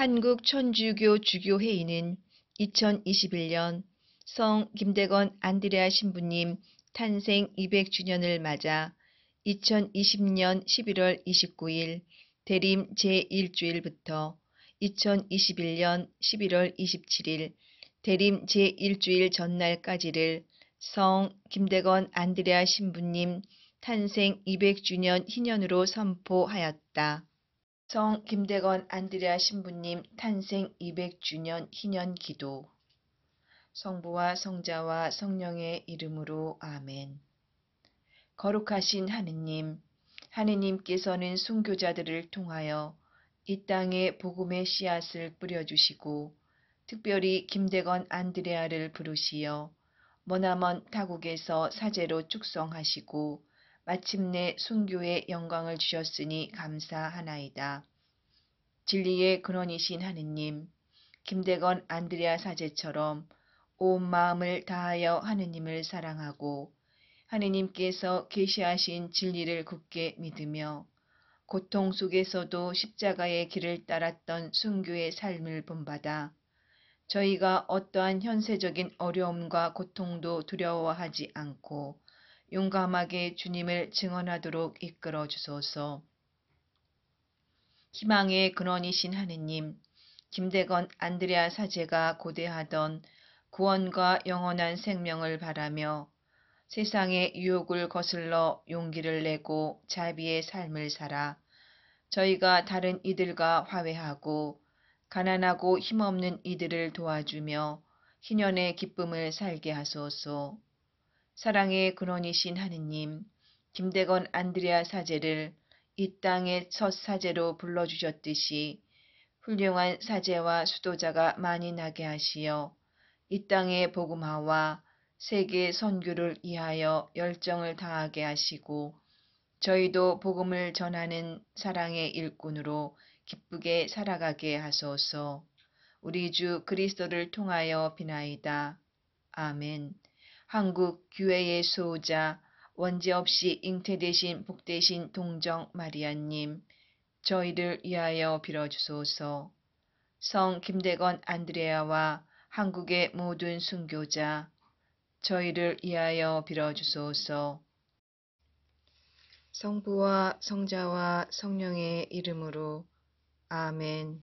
한국천주교 주교회의는 2021년 성 김대건 안드레아 신부님 탄생 200주년을 맞아 2020년 11월 29일 대림 제1주일부터 2021년 11월 27일 대림 제1주일 전날까지를 성 김대건 안드레아 신부님 탄생 200주년 희년으로 선포하였다. 성 김대건 안드레아 신부님 탄생 200주년 희년 기도 성부와 성자와 성령의 이름으로 아멘 거룩하신 하느님 하느님께서는 순교자들을 통하여 이 땅에 복음의 씨앗을 뿌려주시고 특별히 김대건 안드레아를 부르시어 머나먼 타국에서 사제로 축성하시고 마침내 순교의 영광을 주셨으니 감사하나이다. 진리의 근원이신 하느님, 김대건 안드레아 사제처럼 온 마음을 다하여 하느님을 사랑하고 하느님께서 계시하신 진리를 굳게 믿으며 고통 속에서도 십자가의 길을 따랐던 순교의 삶을 본받아 저희가 어떠한 현세적인 어려움과 고통도 두려워하지 않고 용감하게 주님을 증언하도록 이끌어 주소서. 희망의 근원이신 하느님, 김대건 안드레아 사제가 고대하던 구원과 영원한 생명을 바라며 세상의 유혹을 거슬러 용기를 내고 자비의 삶을 살아 저희가 다른 이들과 화해하고 가난하고 힘없는 이들을 도와주며 희년의 기쁨을 살게 하소서. 사랑의 근원이신 하느님, 김대건 안드레아 사제를 이 땅의 첫 사제로 불러주셨듯이 훌륭한 사제와 수도자가 많이 나게 하시어 이 땅의 복음화와 세계 선교를 위하여 열정을 다하게 하시고 저희도 복음을 전하는 사랑의 일꾼으로 기쁘게 살아가게 하소서. 우리 주 그리스도를 통하여 비나이다. 아멘. 한국 교회의 수호자 원죄없이 잉태되신 복되신 동정 마리아님 저희를 위하여 빌어주소서. 성 김대건 안드레아와 한국의 모든 순교자 저희를 위하여 빌어주소서. 성부와 성자와 성령의 이름으로 아멘.